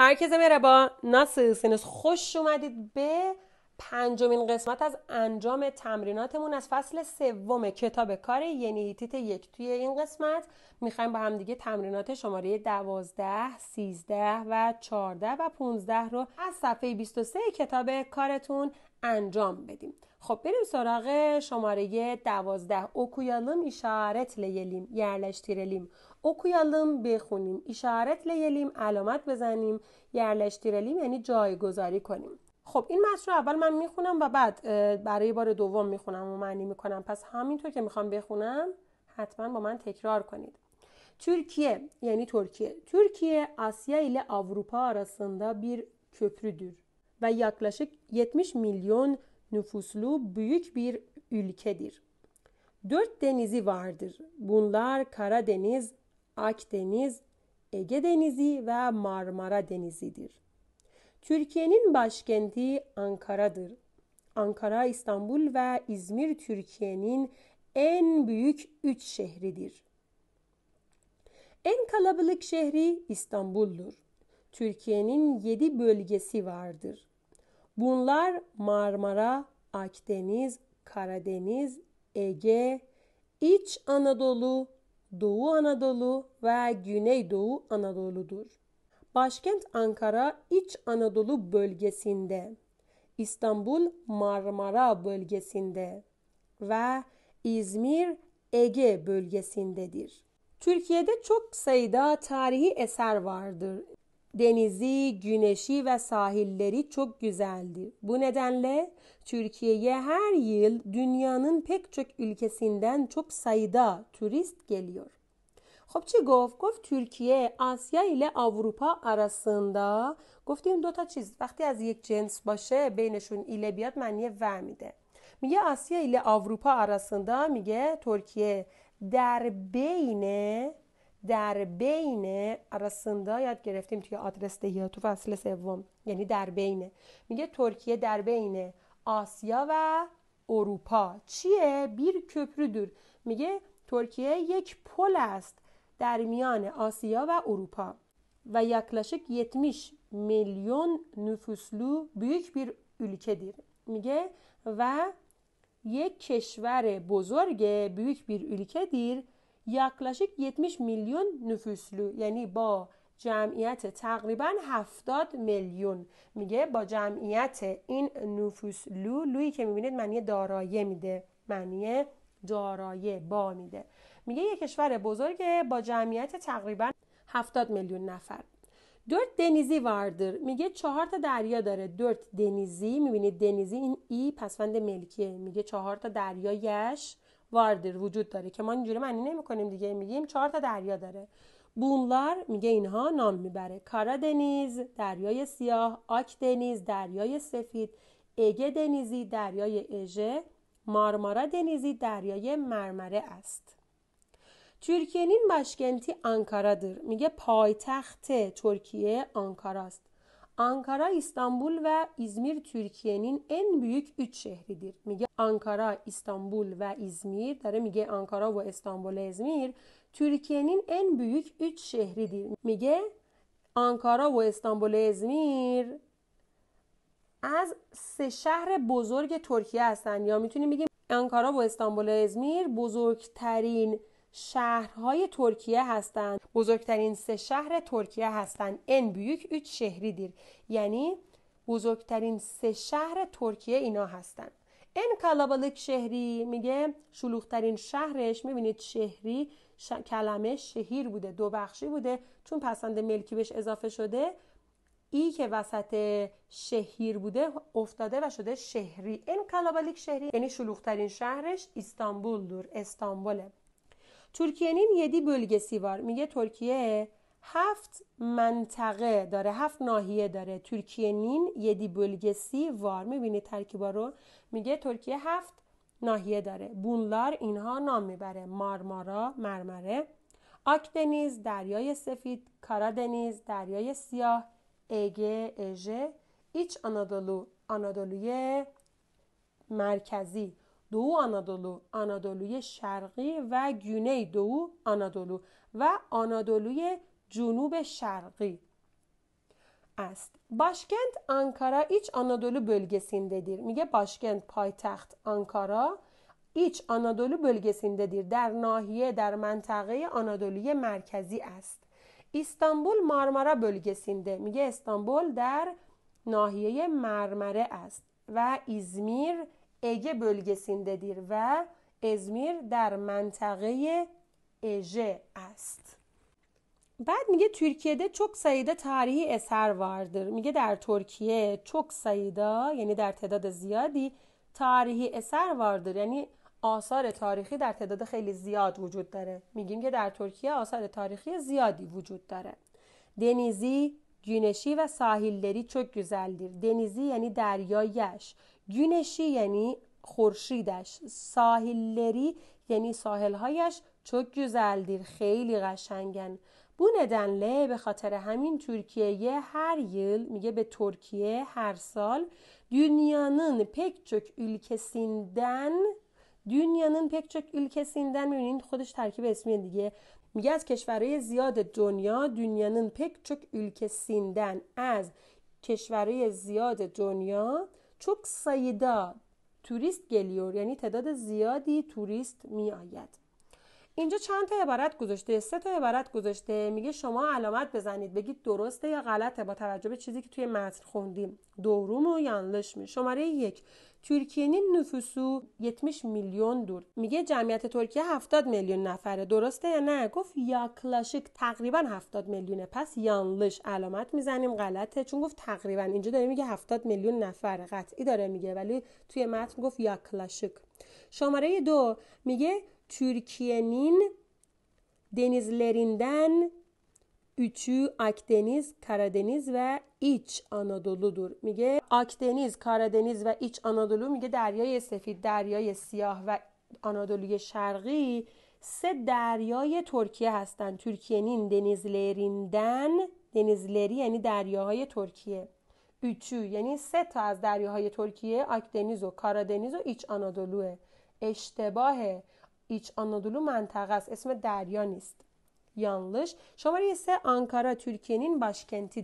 Herkese merhaba, nasılsınız? خوش اومدید به پنجمین قسمت از انجام تمریناتمون از فصل سوم کتاب کار یعنی یک توی این قسمت میخوایم با همدیگه تمرینات شماره 12, 13 و 14 و 15 رو از صفحه 23 کتاب کارتون انجام بدیم خب بریم سراغ شماره 12 اوکویالم اشارت لیلیم یرلش okuyalım, بخونیم, لیلیم علامت بزنیم, یرلشتیرلیم یعنی جایگذاری کنیم. خب این متن اول من میخونم و بعد برای بار دوم میخونم و معنی میکنم. پس همینطور که میخوام بخونم حتما با من تکرار کنید. ترکیه یعنی ترکیه ترکیه Asya ile اوروپا arasında bir köprüdür و yaklaşık 70 میلیون nüfuslu büyük bir ülkedir. Dört denizi vardır. Bunlar دنیز Akdeniz, Ege Denizi ve Marmara Denizi'dir. Türkiye'nin başkenti Ankara'dır. Ankara, İstanbul ve İzmir Türkiye'nin en büyük üç şehridir. En kalabalık şehri İstanbul'dur. Türkiye'nin yedi bölgesi vardır. Bunlar Marmara, Akdeniz, Karadeniz, Ege, İç Anadolu, Doğu Anadolu ve Güneydoğu Anadolu'dur. Başkent Ankara İç Anadolu bölgesinde, İstanbul Marmara bölgesinde ve İzmir Ege bölgesindedir. Türkiye'de çok sayıda tarihi eser vardır denizi, güneşi ve sahilleri çok güzeldir. Bu nedenle Türkiye'ye her yıl dünyanın pek çok ülkesinden çok sayıda turist geliyor. خب گفت؟ گفت ترکیه آسیا ile اروپا arasında گفتیم دو تا چیز وقتی از یک جنس باشه بینشون ایله بیاد معنی و میده میگه آسیا ile اروپا arasında میگه ترکیه در بین در بین arasında یاد گرفتیم توی آدرس دهی تو فصل سوم یعنی در بینه میگه ترکیه در بین آسیا و اروپا چیه کپرو دور. میگه ترکیه یک پل است در میان آسیا و اروپا و یکلاشک 70 میلیون بیوک بیر اولیکه دیر. میگه و یک کشور بزرگ بیر اولیکه دیر. یکلاشیک 70 میلیون نفوسلو یعنی با جمعیت تقریبا 70 میلیون میگه با جمعیت این نفوسلو لویی که میبینید معنی دارایه میده معنی دارایه با میده میگه یک کشور بزرگ با جمعیت تقریبا 70 میلیون نفر دورت دنیزی واردر میگه چهار تا دریا داره دورت دنیزی میبینید دنیزی این ای پسفند ملکیه میگه چهار تا دریایش واردر وجود داره که ما اینجوری معنی کنیم دیگه میگیم چهار تا دریا داره بونلار میگه اینها نام میبره کارا دنیز دریای سیاه آک دنیز دریای سفید اگه دنیزی دریای اژه مارمارا دنیزی دریای مرمره است ترکیه‌نین باشکنتی در میگه پایتخت ترکیه آنکاراست Ankara, İstanbul ve İzmir Türkiye'nin en büyük üç şehridir. Mige Ankara, İstanbul ve İzmir. Dare Mige Ankara ve İstanbul ve İzmir Türkiye'nin en büyük üç şehridir. ve آنکارا و استانبول ازمیر از سه شهر بزرگ ترکیه هستند یا میتونیم بگیم ve و استانبول ازمیر بزرگترین شهرهای ترکیه هستند بزرگترین سه شهر ترکیه هستند ان اوچ شهری دیر. یعنی بزرگترین سه شهر ترکیه اینا هستند ان کالابالک شهری میگه شلوغترین شهرش میبینید شهری ش... کلمه شهیر بوده دو بخشی بوده چون پسند ملکی بهش اضافه شده ای که وسط شهیر بوده افتاده و شده شهری این کالابالیک شهری یعنی شلوغترین شهرش استانبول دور استانبوله یه یدی بلگسی وار. میگه ترکیه هفت منطقه داره هفت ناحیه داره نین یدی بلگسی وار. میبینی ترکیبا رو میگه ترکیه هفت ناحیه داره بونلار اینها نام میبره مارمارا مرمره آکدنیز دریای سفید کارادنیز دریای سیاه اگه اژه ایچ آنادولو آنادولوی مرکزی دو آنادولو آنادولوی شرقی و گینه دو آنادولو و آنادولوی جنوب شرقی است. آنکارا Ankara آنادولو Anadolu دیر میگه başkent پایتخت آنکارا ایچ آنادولو دیر در ناحیه در منطقه آنادولوی مرکزی است. استانبول مارمارا بلگسینده، میگه استانبول در ناحیه مرمره است و ایزمیر اگه دیر و ازمیر در منطقه اژه است. بعد میگه ده چوک sayıda تاریخی اثر vardır. میگه در ترکیه چک sayıda یعنی در تعداد زیادی تاریحی eser یعنی آثار تاریخی در تعداد خیلی زیاد وجود داره. میگیم که در ترکیه آثار تاریخی زیادی وجود داره. دنیزی، گینشی و چک çok دیر دنیزی یعنی دریایش، گونشی یعنی خورشیدش ساحلری یعنی ساحلهایش çok دیر خیلی قشنگن بونه له به خاطر همین ترکیه یه هر یل میگه به ترکیه هر سال دنیانن پک چوک الکسیندن دنیانن پک چوک الکسیندن میبینید خودش ترکیب اسمیه دیگه میگه از کشورهای زیاد دنیا دنیانن پک چوک الکسیندن از کشورهای زیاد دنیا çok sayıda turist geliyor. Yani تعداد زیادی توریست mi ayet اینجا چند تا عبارت گذاشته سه تا عبارت گذاشته میگه شما علامت بزنید بگید درسته یا غلطه با توجه به چیزی که توی متن خوندیم دوروم و یانلش می شماره یک ترکیه نفوسو 70 میلیون دور میگه جمعیت ترکیه 70 میلیون نفره. درسته یا نه؟ گفت یا کلاشیک تقریبا 70 میلیونه. پس یانلش علامت میزنیم غلطه چون گفت تقریبا اینجا داره میگه 70 میلیون نفره. قطعی داره میگه ولی توی متن گفت کلاشیک شماره دو میگه Türkiye'nin denizlerinden üçü Akdeniz, Karadeniz ve İç Anadolu'dur. Mige Akdeniz, Karadeniz ve İç Anadolu mige Derya-i Sefid, Derya-i Siyah ve Anadolu'ya Şerqi se Derya-i Türkiye'nin denizlerinden denizleri yani Derya-i Türkiye. Üçü yani se taz Derya-i Türkiye Akdeniz o, Karadeniz o, İç Anadolu'e. Eştebahe. ایچ آنادولو منطقه است اسم دریا نیست یانلش شماره سه آنکارا ترکیهنین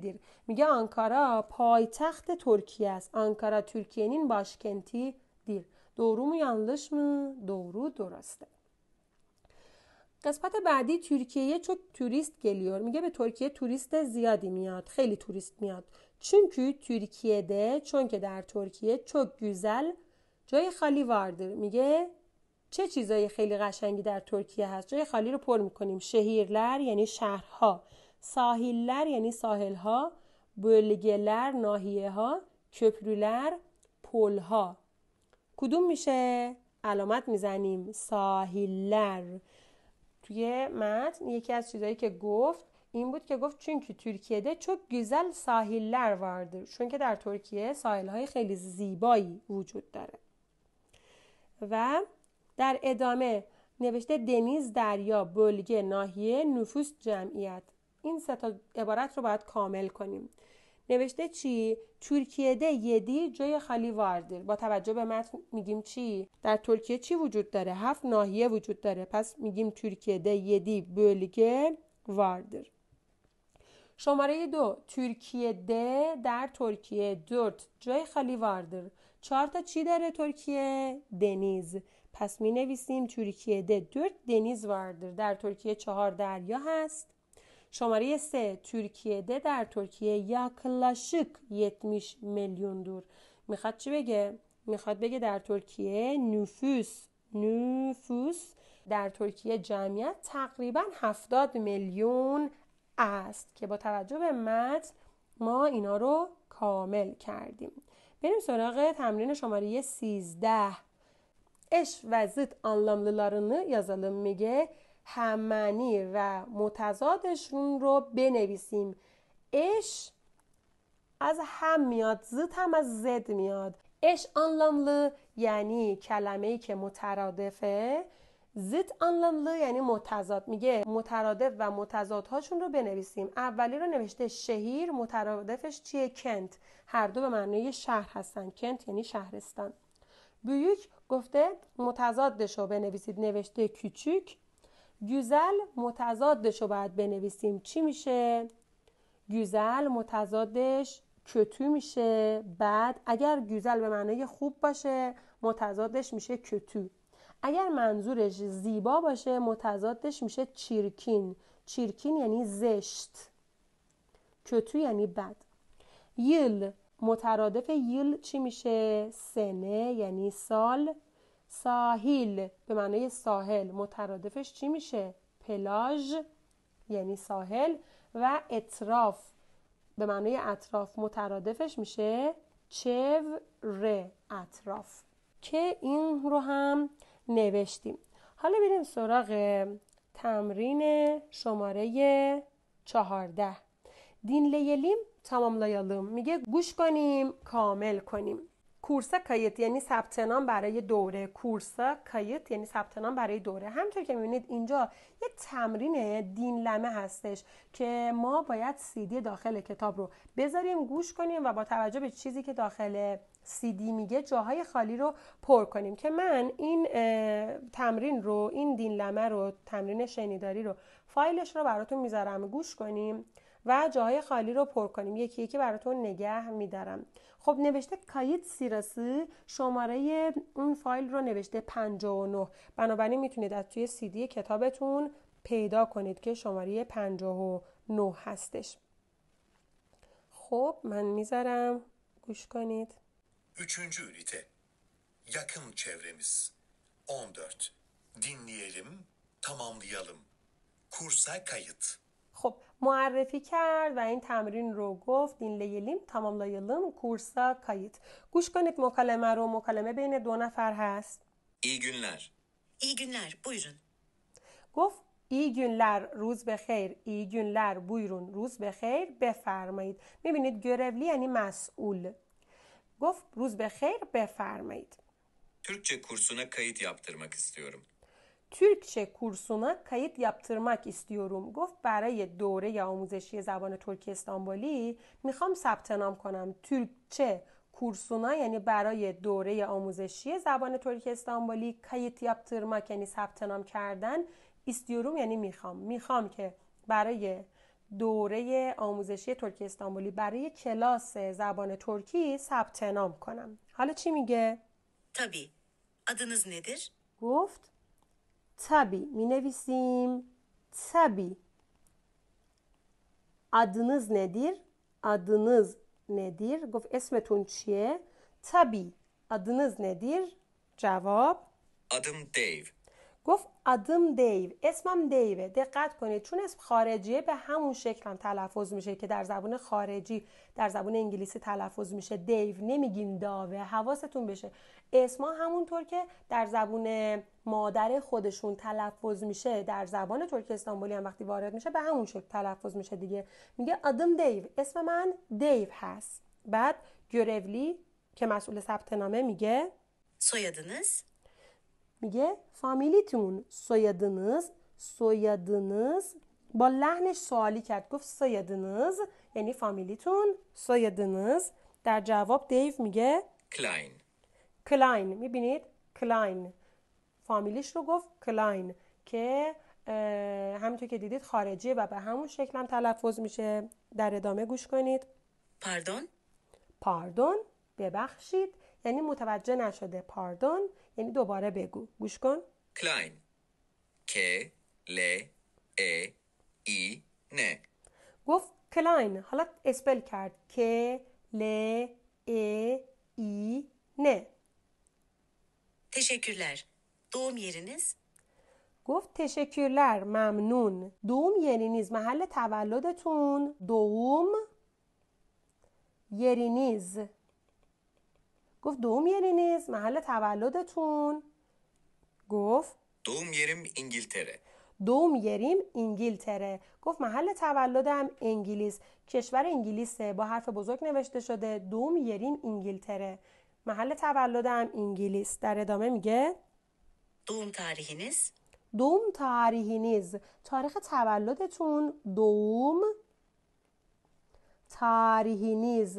دیر. میگه آنکارا پایتخت ترکیه است آنکارا ترکیهنین باشکنتی دیر دورو مو یانلش مو درسته. قسمت بعدی ترکیه çok توریست گلیور. میگه به ترکیه توریست زیادی میاد. خیلی توریست میاد. چونکه ده چون که در ترکیه جای خالی واردر میگه چه چیزای خیلی قشنگی در ترکیه هست جای خالی رو پر میکنیم شهیرلر یعنی شهرها ساحیلر یعنی ساحلها بلگلر ناحیه ها کپرولر پلها کدوم میشه علامت میزنیم ساحیلر توی متن یکی از چیزایی که گفت این بود که گفت چون که ترکیه ده چو گزل ساحیلر وارده چون در ترکیه ساحلهای خیلی زیبایی وجود داره و در ادامه نوشته دنیز دریا بلگه ناحیه نفوس جمعیت این سه تا عبارت رو باید کامل کنیم نوشته چی ترکیه ده یدی جای خالی وارده. با توجه به متن میگیم چی در ترکیه چی وجود داره هفت ناحیه وجود داره پس میگیم ترکیه ده یدی بلگه وارده. شماره دو ترکیه ده در ترکیه دورت جای خالی وارده. چهار تا چی داره ترکیه؟ دنیز پس می نویسیم ترکیه ده دورت دنیز واردر در ترکیه چهار دریا هست شماره سه ترکیه ده در ترکیه یا کلاشک یتمیش میلیون دور میخواد چی بگه؟ میخواد بگه در ترکیه نفوس نفوس در ترکیه جمعیت تقریبا هفتاد میلیون است که با توجه به متن ما اینا رو کامل کردیم بریم سراغ تمرین شماره 13 اش و زد anlamlılarını یازالم میگه هممنی و متضادشون رو بنویسیم اش از هم میاد زد هم از زد میاد اش anlamlı یعنی کلمه ای که مترادفه زیت anlamlı یعنی متضاد میگه مترادف و متضادهاشون رو بنویسیم اولی رو نوشته شهیر مترادفش چیه کنت هر دو به معنی شهر هستن کنت یعنی شهرستان بیوک گفته متضادش رو بنویسید نوشته کوچیک گوزل متضادش رو باید بنویسیم چی میشه گوزل متضادش کتو میشه بعد اگر گوزل به معنی خوب باشه متضادش میشه کتو اگر منظورش زیبا باشه متضادش میشه چیرکین چیرکین یعنی زشت کتو یعنی بد یل مترادف یل چی میشه سنه یعنی سال ساحل به معنای ساحل مترادفش چی میشه پلاژ یعنی ساحل و اطراف به معنای اطراف مترادفش میشه چو ر اطراف که این رو هم نوشتیم حالا بریم سراغ تمرین شماره 14 تمام tamamlayalım میگه گوش کنیم کامل کنیم کورسا کایت یعنی ثبت نام برای دوره کورسا کایت یعنی ثبت نام برای دوره همطور که میبینید اینجا یه تمرین دینلمه هستش که ما باید سیدی داخل کتاب رو بذاریم گوش کنیم و با توجه به چیزی که داخل سی دی میگه جاهای خالی رو پر کنیم که من این تمرین رو این دین لمه رو تمرین شنیداری رو فایلش رو براتون میذارم گوش کنیم و جاهای خالی رو پر کنیم یکی یکی براتون نگه میدارم خب نوشته کایت سیراسی شماره اون فایل رو نوشته 59 بنابراین میتونید از توی دی کتابتون پیدا کنید که شماره 59 هستش خب من میذارم گوش کنید 3. ünite. Yakın çevremiz. 14. Dinleyelim, tamamlayalım. Kursa kayıt. خب معرفی کرد و این تمرین رو گفت دینلیلیم تماملایلیم کورسا کایت گوش کنید مکالمه رو مکالمه بین دو نفر هست İyi günler. İyi günler, buyurun. گفت ای گونلر روز بخیر ای گونلر بویرون روز بخیر بفرمایید میبینید گرفلی یعنی مسئول گفت روز به خیر بفرمایید. ترکچه کورسونا کایت yaptırmak استیورم ترکچه کورسونا کایت یابترمک استیورم گفت برای دوره آموزشی زبان ترکی استانبولی میخوام ثبت نام کنم ترکچه کورسونا یعنی برای دوره آموزشی زبان ترکی استانبولی کایت یابترمک یعنی ثبت نام کردن استیوروم یعنی میخوام میخوام که برای دوره آموزشی ترکی استانبولی برای کلاس زبان ترکی ثبت نام کنم حالا چی میگه؟ تابی ادنز ندر؟ گفت تابی می نویسیم تابی ادنز ندیر ادنز ندیر گفت اسمتون چیه؟ تابی ادنز ندیر جواب ادم دیو گفت آدم دیو اسمم دیوه دقت کنید چون اسم خارجیه به همون شکل هم تلفظ میشه که در زبان خارجی در زبان انگلیسی تلفظ میشه دیو نمیگیم داوه حواستون بشه اسما همونطور که در زبان مادر خودشون تلفظ میشه در زبان ترک استانبولی هم وقتی وارد میشه به همون شکل تلفظ میشه دیگه میگه آدم دیو اسم من دیو هست بعد گورولی که مسئول ثبت نامه میگه سویدنس؟ میگه فامیلیتون سویدنز سویدنز با لحنش سوالی کرد گفت سویدنز یعنی فامیلیتون سویدنز در جواب دیو میگه کلاین کلاین میبینید کلاین فامیلیش رو گفت کلاین که همینطور که دیدید خارجی و به همون شکل هم تلفظ میشه در ادامه گوش کنید پاردون پاردون ببخشید یعنی متوجه نشده پاردون یعنی دوباره بگو گوش کن کلاین ک ل ا ای ن گفت کلاین حالا اسپل کرد که ل ا ای نه تشکرلر دوم yeriniz گفت تشکرلر ممنون دوم yeriniz محل تولدتون دوم yeriniz گفت دوم نیز، محل تولدتون گفت دوم یریم انگلتره دوم یریم انگلتره گفت محل تولدم انگلیس کشور انگلیسه با حرف بزرگ نوشته شده دوم یریم انگلتره محل تولدم انگلیس در ادامه میگه دوم نیز. دوم نیز. تاریخ تولدتون دوم نیز.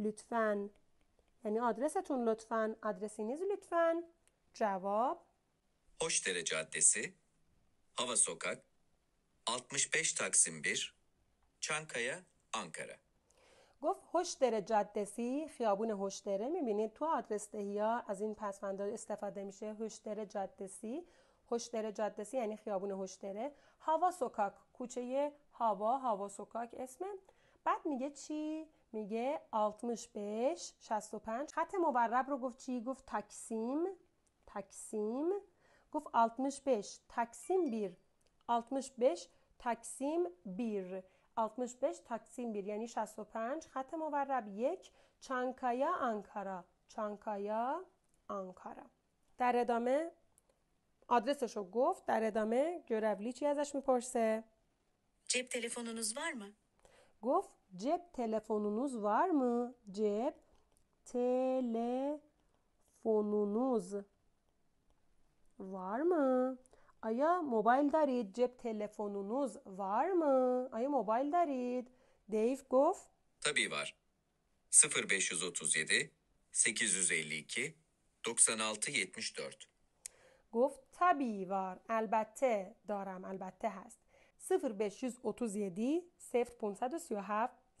لطفا یعنی آدرستون لطفا آدرسینیز لطفا جواب اشتر Caddesi, هوا Sokak, 65 Taksim 1, چانکایا انکارا. گفت هشدر جدسی خیابون هشدره میبینید تو آدرس ها از این پسفندا استفاده میشه هشدر جدسی هشدر جدسی یعنی خیابون هشدره هوا سکاک کوچه هوا هوا سکاک اسمه بعد میگه چی میگه 65 65 خط مورب رو گفت چی گفت تکسیم تکسیم گفت 65 تکسیم بیر 65 تکسیم بیر 65 تکسیم بیر یعنی 65 خط مورب یک چانکایا آنکارا چانکایا آنکارا در ادامه آدرسش رو گفت در ادامه گروولی چی ازش میپرسه؟ جیب تلفنونوز var mı? گفت Cep telefonunuz var mı? Cep telefonunuz var mı? Aya mobile darید cep telefonunuz var mı? Aya mobile darید. Dave gof. Tabii var. 0537 852 9674 Gof tabii var. Elbette daram elbette hast. 0537 0537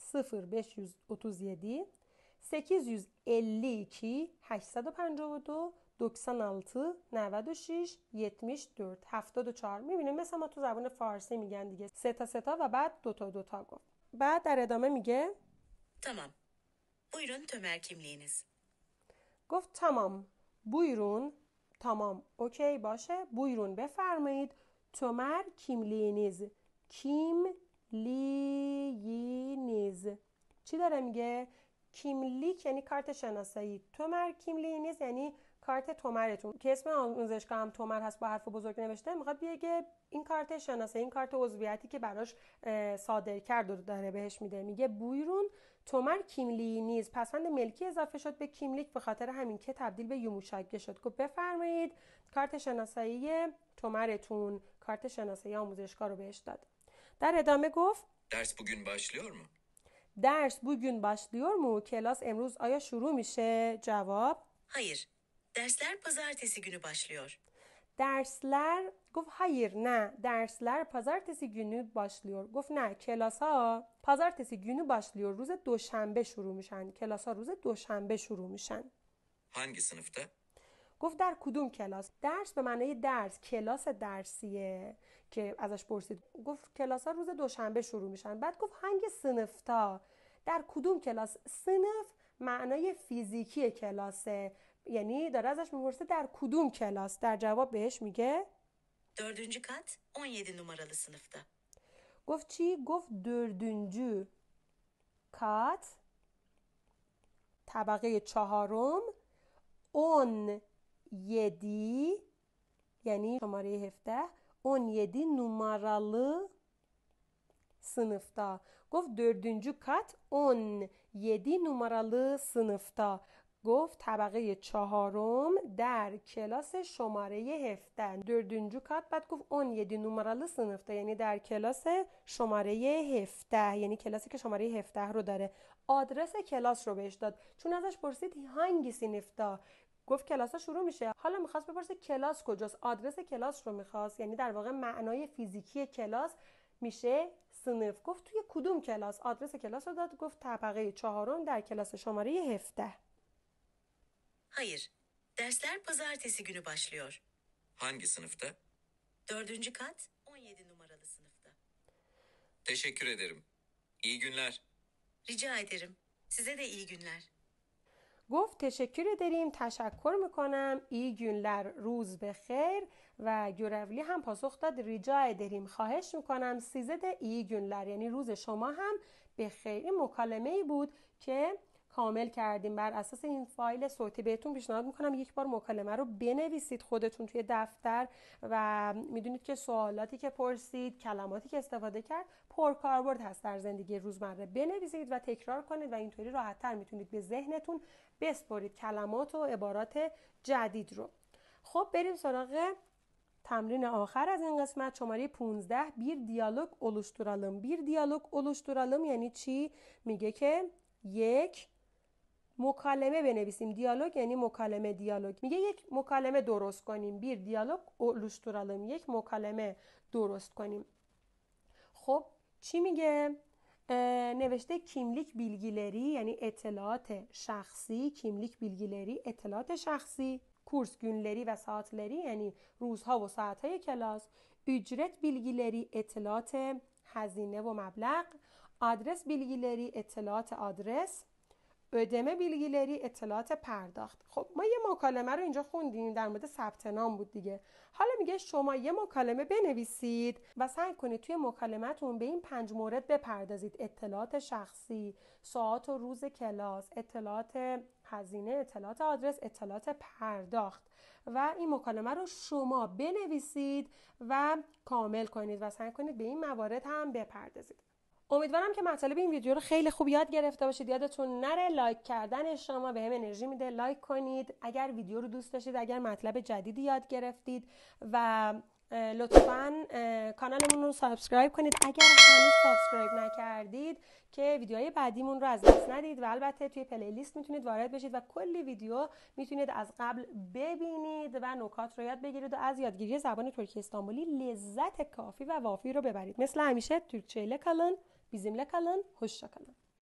0537 852 852 96 96 74 74 میبینیم مثل ما تو زبان فارسی میگن دیگه سه تا سه تا و بعد دو تا دو تا گفت بعد در ادامه میگه تمام buyurun tömer kimliğiniz گفت تمام buyurun تمام اوکی باشه buyurun بفرمایید tömer kimliğiniz کیم نیز چی داره میگه کیملیک یعنی کارت شناسایی تومر کیملینیز یعنی کارت تومرتون که اسم آموزشگاه هم تومر هست با حرف بزرگ نوشته میخواد که این کارت شناسایی این کارت عضویتی که براش صادر کرد و داره بهش میده میگه بویرون تومر کیملی نیز پسند ملکی اضافه شد به کیملیک به خاطر همین که تبدیل به یوموشکه شد گفت بفرمایید کارت شناسایی تومرتون کارت شناسایی آموزشگاه رو بهش داد در ادامه گفت درس bugün başlıyor mu? درس bugün başlıyor mu? کلاس امروز آیا شروع میشه؟ جواب Hayır. Dersler pazartesi günü başlıyor. درسلر گفت هایر نه درسلر پازارتسی گونو باشلیور گفت نه کلاس ها پازارتسی گونو باشلیور روز دوشنبه شروع میشن کلاس ها روز دوشنبه شروع میشن hangi sınıfta گفت در کدوم کلاس درس به معنای درس کلاس درسیه که ازش پرسید گفت کلاس ها روز دوشنبه شروع میشن بعد گفت هنگ سنفتا در کدوم کلاس سنف معنای فیزیکی کلاسه یعنی داره ازش میپرسه در کدوم کلاس در جواب بهش میگه 17 numaralı گفت چی؟ گفت دردونجو کات طبقه چهارم اون 7 یعنی شماره 17 17 numaralı سنفتا گفت dördüncü kat 17 numaralı سنفتا گفت طبقه چهارم در کلاس شماره 17 دردنجو کت بعد گفت اون یدی نمراله سنفتا یعنی در کلاس شماره 17 یعنی کلاسی که شماره 17 رو داره آدرس کلاس رو بهش داد چون ازش پرسید هنگی سنفتا گفت ها شروع میشه حالا میخواست بپرسه کلاس کجاست آدرس کلاس رو میخواست یعنی در واقع معنای فیزیکی کلاس میشه سنف گفت توی کدوم کلاس آدرس کلاس رو داد گفت طبقه چهارم در کلاس شماره هفته. Hayır. Dersler pazartesi günü başlıyor. Hangi sınıfta? Dördüncü kat, 17 numaralı sınıfta. Teşekkür ederim. İyi günler. Rica ederim. Size de iyi günler. گفت تشکر داریم تشکر میکنم ای گونلر روز بخیر و گورولی هم پاسخ داد ریجای داریم خواهش میکنم سیزد ای گونلر یعنی روز شما هم بخیر این مکالمه ای بود که کامل کردیم بر اساس این فایل صوتی بهتون پیشنهاد میکنم یک بار مکالمه رو بنویسید خودتون توی دفتر و میدونید که سوالاتی که پرسید کلماتی که استفاده کرد پرکاربرد هست در زندگی روزمره بنویسید و تکرار کنید و اینطوری راحتتر میتونید به ذهنتون بسپرید کلمات و عبارات جدید رو خب بریم سراغ تمرین آخر از این قسمت شماره 15 بیر دیالوگ oluşturalım بیر دیالوگ oluşturalım یعنی چی میگه که یک مکالمه بنویسیم دیالوگ یعنی مکالمه دیالوگ میگه یک مکالمه درست کنیم بیر دیالوگ oluşturalım یک مکالمه درست کنیم خب چی میگه نوشته کیملیک بیلگیلری یعنی اطلاعات شخصی کیملیک بیلگیلری اطلاعات شخصی کورس گونلری و ساعتلری یعنی روزها و ساعتهای کلاس اجرت بیلگیلری اطلاعات هزینه و مبلغ آدرس بیلگیلری اطلاعات آدرس ödeme bilgileri اطلاعات پرداخت خب ما یه مکالمه رو اینجا خوندیم در مورد ثبت نام بود دیگه حالا میگه شما یه مکالمه بنویسید و سعی کنید توی مکالمتون به این پنج مورد بپردازید اطلاعات شخصی ساعت و روز کلاس اطلاعات هزینه اطلاعات آدرس اطلاعات پرداخت و این مکالمه رو شما بنویسید و کامل کنید و سعی کنید به این موارد هم بپردازید امیدوارم که مطالب این ویدیو رو خیلی خوب یاد گرفته باشید یادتون نره لایک کردن شما به هم انرژی میده لایک کنید اگر ویدیو رو دوست داشتید اگر مطلب جدیدی یاد گرفتید و لطفا کانالمون رو سابسکرایب کنید اگر هنوز سابسکرایب نکردید که ویدیوهای بعدیمون رو از دست ندید و البته توی پلیلیست میتونید وارد بشید و کلی ویدیو میتونید از قبل ببینید و نکات رو یاد بگیرید و از یادگیری زبان ترکی استانبولی لذت کافی و وافی رو ببرید مثل همیشه ترکچه چیلکالن Bizimle kalın, hoşça kalın.